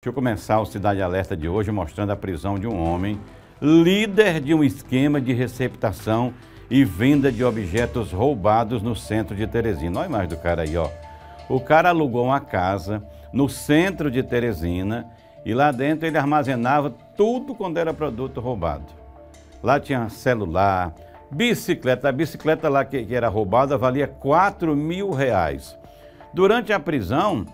Deixa eu começar o Cidade Alerta de hoje mostrando a prisão de um homem, líder de um esquema de receptação e venda de objetos roubados no centro de Teresina. Olha mais do cara aí, ó. O cara alugou uma casa no centro de Teresina e lá dentro ele armazenava tudo quando era produto roubado. Lá tinha celular, bicicleta. A bicicleta lá que, que era roubada valia 4 mil reais. Durante a prisão,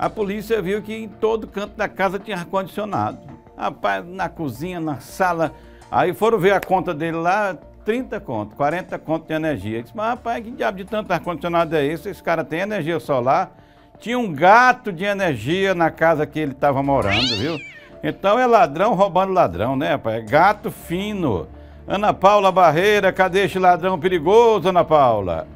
a polícia viu que em todo canto da casa tinha ar-condicionado. Rapaz, na cozinha, na sala. Aí foram ver a conta dele lá, 30 conto, 40 conto de energia. disse, mas rapaz, que diabo de tanto ar-condicionado é esse? Esse cara tem energia solar. Tinha um gato de energia na casa que ele estava morando, viu? Então é ladrão roubando ladrão, né, rapaz? É gato fino. Ana Paula Barreira, cadê este ladrão perigoso, Ana Paula?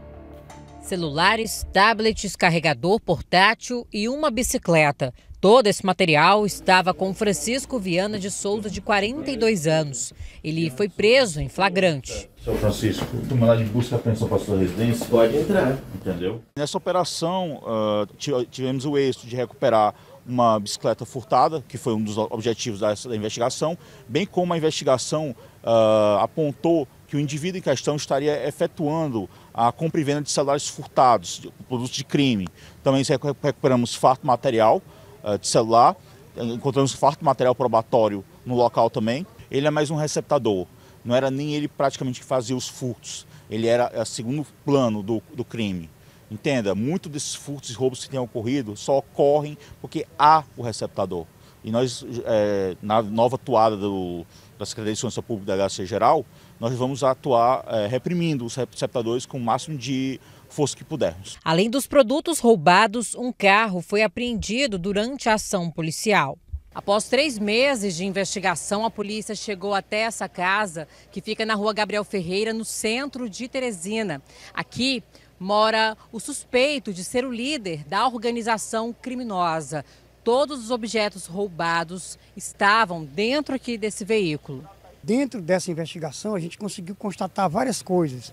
celulares, tablets, carregador portátil e uma bicicleta. Todo esse material estava com Francisco Viana de Souza, de 42 anos. Ele foi preso em flagrante. São Francisco, tu lá de busca apreensão para sua residência? Pode entrar. Entendeu? Nessa operação, uh, tivemos o êxito de recuperar uma bicicleta furtada, que foi um dos objetivos dessa, da investigação, bem como a investigação uh, apontou que o indivíduo em questão estaria efetuando a compra e venda de celulares furtados, de produtos de crime. Também recuperamos farto material eh, de celular, encontramos farto material probatório no local também. Ele é mais um receptador, não era nem ele praticamente que fazia os furtos, ele era o é, segundo plano do, do crime. Entenda, muitos desses furtos e roubos que têm ocorrido só ocorrem porque há o receptador. E nós, é, na nova toada do, da Secretaria de Segurança Pública da HC Geral, nós vamos atuar é, reprimindo os receptadores com o máximo de força que pudermos. Além dos produtos roubados, um carro foi apreendido durante a ação policial. Após três meses de investigação, a polícia chegou até essa casa, que fica na rua Gabriel Ferreira, no centro de Teresina. Aqui mora o suspeito de ser o líder da organização criminosa. Todos os objetos roubados estavam dentro aqui desse veículo. Dentro dessa investigação, a gente conseguiu constatar várias coisas.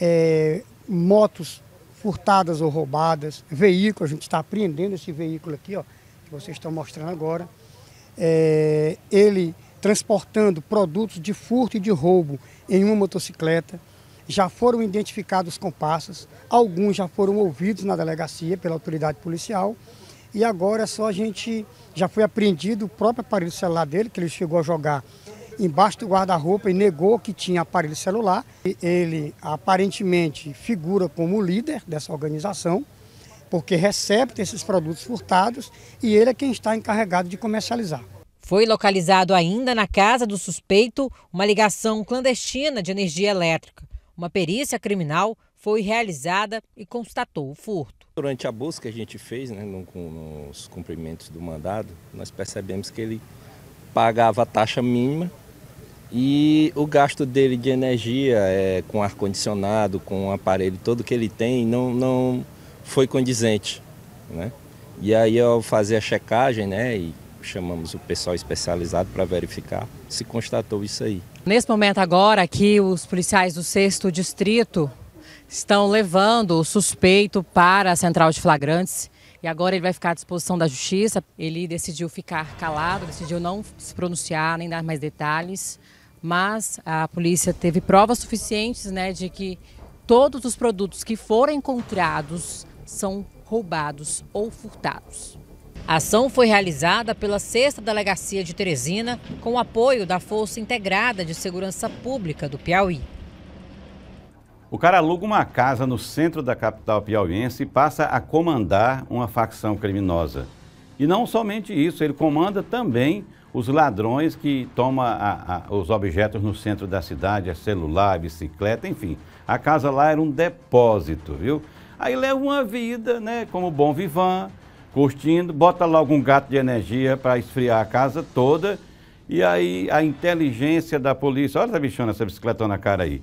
É, motos furtadas ou roubadas, veículo, a gente está apreendendo esse veículo aqui, ó, que vocês estão mostrando agora. É, ele transportando produtos de furto e de roubo em uma motocicleta. Já foram identificados compassos, alguns já foram ouvidos na delegacia pela autoridade policial. E agora é só a gente. Já foi apreendido o próprio aparelho celular dele, que ele chegou a jogar embaixo do guarda-roupa e negou que tinha aparelho celular. Ele aparentemente figura como líder dessa organização, porque recebe esses produtos furtados e ele é quem está encarregado de comercializar. Foi localizado ainda na casa do suspeito uma ligação clandestina de energia elétrica. Uma perícia criminal foi realizada e constatou o furto. Durante a busca que a gente fez, né, nos cumprimentos do mandado, nós percebemos que ele pagava a taxa mínima e o gasto dele de energia é, com ar-condicionado, com o aparelho todo que ele tem, não, não foi condizente. Né? E aí ao fazer a checagem, né, e chamamos o pessoal especializado para verificar, se constatou isso aí. Nesse momento agora, aqui os policiais do 6 Distrito estão levando o suspeito para a central de flagrantes e agora ele vai ficar à disposição da justiça. Ele decidiu ficar calado, decidiu não se pronunciar nem dar mais detalhes mas a polícia teve provas suficientes né, de que todos os produtos que foram encontrados são roubados ou furtados. A ação foi realizada pela 6 Delegacia de Teresina, com o apoio da Força Integrada de Segurança Pública do Piauí. O cara aluga uma casa no centro da capital piauiense e passa a comandar uma facção criminosa. E não somente isso, ele comanda também os ladrões que tomam a, a, os objetos no centro da cidade, é celular, bicicleta, enfim. A casa lá era um depósito, viu? Aí leva uma vida, né, como bom vivan, curtindo, bota logo um gato de energia para esfriar a casa toda. E aí a inteligência da polícia, olha essa bichona, essa bicicleta na cara aí.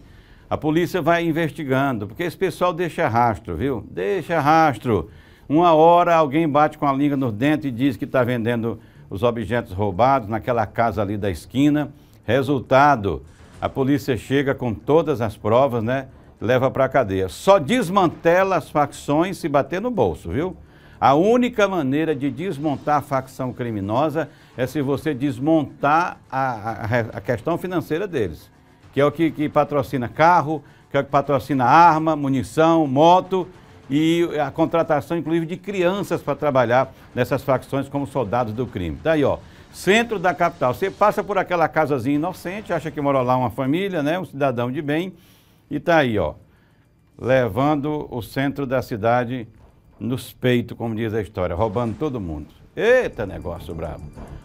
A polícia vai investigando, porque esse pessoal deixa rastro, viu? Deixa rastro. Uma hora alguém bate com a língua nos dentes e diz que está vendendo os objetos roubados naquela casa ali da esquina. Resultado, a polícia chega com todas as provas, né? Leva para a cadeia. Só desmantela as facções se bater no bolso, viu? A única maneira de desmontar a facção criminosa é se você desmontar a, a, a questão financeira deles, que é o que, que patrocina carro, que é o que patrocina arma, munição, moto e a contratação, inclusive, de crianças para trabalhar nessas facções como soldados do crime. Daí, tá ó, centro da capital. Você passa por aquela casazinha inocente, acha que mora lá uma família, né, um cidadão de bem, e tá aí, ó, levando o centro da cidade nos peitos, como diz a história, roubando todo mundo. Eita negócio brabo.